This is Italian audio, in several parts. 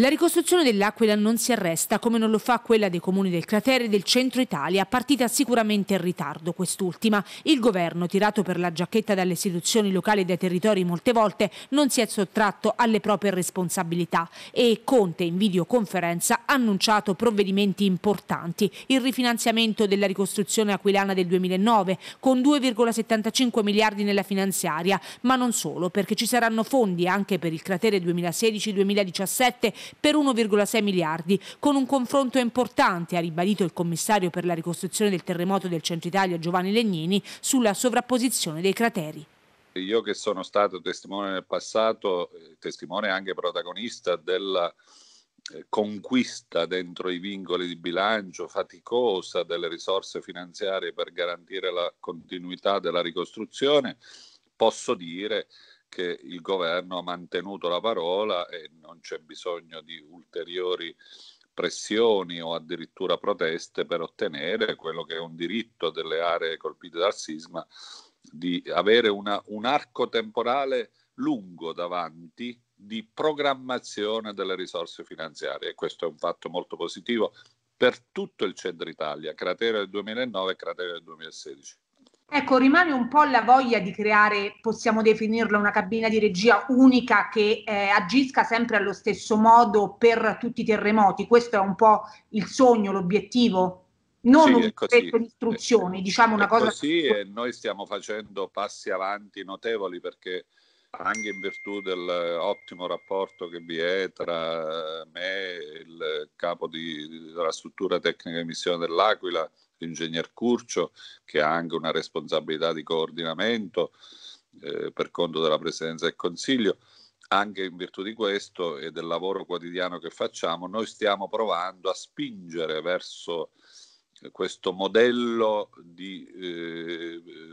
La ricostruzione dell'Aquila non si arresta, come non lo fa quella dei comuni del cratere del centro Italia, partita sicuramente in ritardo quest'ultima. Il governo, tirato per la giacchetta dalle istituzioni locali e dai territori molte volte, non si è sottratto alle proprie responsabilità e Conte in videoconferenza ha annunciato provvedimenti importanti. Il rifinanziamento della ricostruzione aquilana del 2009 con 2,75 miliardi nella finanziaria, ma non solo, perché ci saranno fondi anche per il cratere 2016-2017 per 1,6 miliardi, con un confronto importante, ha ribadito il commissario per la ricostruzione del terremoto del centro Italia Giovanni Legnini sulla sovrapposizione dei crateri. Io che sono stato testimone nel passato, eh, testimone anche protagonista della eh, conquista dentro i vincoli di bilancio faticosa delle risorse finanziarie per garantire la continuità della ricostruzione, posso dire che il governo ha mantenuto la parola e non c'è bisogno di ulteriori pressioni o addirittura proteste per ottenere quello che è un diritto delle aree colpite dal sisma di avere una, un arco temporale lungo davanti di programmazione delle risorse finanziarie. Questo è un fatto molto positivo per tutto il centro Italia, cratere del 2009 e cratere del 2016. Ecco, rimane un po' la voglia di creare, possiamo definirla una cabina di regia unica che eh, agisca sempre allo stesso modo per tutti i terremoti. Questo è un po' il sogno, l'obiettivo. Non sì, un progetto di istruzioni, diciamo una cosa. Sì, e noi stiamo facendo passi avanti notevoli perché anche in virtù dell'ottimo rapporto che vi è tra eh, me e il capo di, della struttura tecnica di missione dell'Aquila, l'ingegner Curcio, che ha anche una responsabilità di coordinamento eh, per conto della Presidenza del Consiglio. Anche in virtù di questo e del lavoro quotidiano che facciamo, noi stiamo provando a spingere verso questo modello di eh,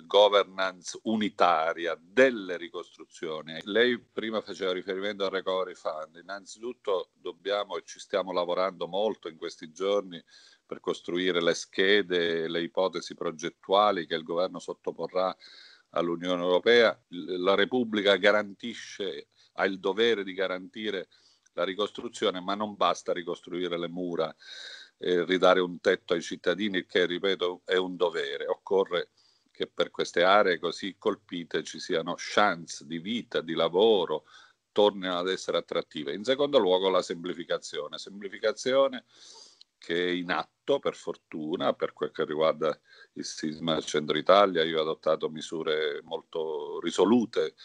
governance unitaria delle ricostruzioni. Lei prima faceva riferimento al Recovery Fund. Innanzitutto dobbiamo e ci stiamo lavorando molto in questi giorni per costruire le schede, le ipotesi progettuali che il governo sottoporrà all'Unione Europea. La Repubblica garantisce, ha il dovere di garantire la ricostruzione, ma non basta ricostruire le mura e ridare un tetto ai cittadini, che ripeto è un dovere. Occorre che per queste aree così colpite ci siano chance di vita, di lavoro, tornino ad essere attrattive. In secondo luogo la semplificazione, semplificazione che è in atto per fortuna per quel che riguarda il sisma del centro Italia, io ho adottato misure molto risolute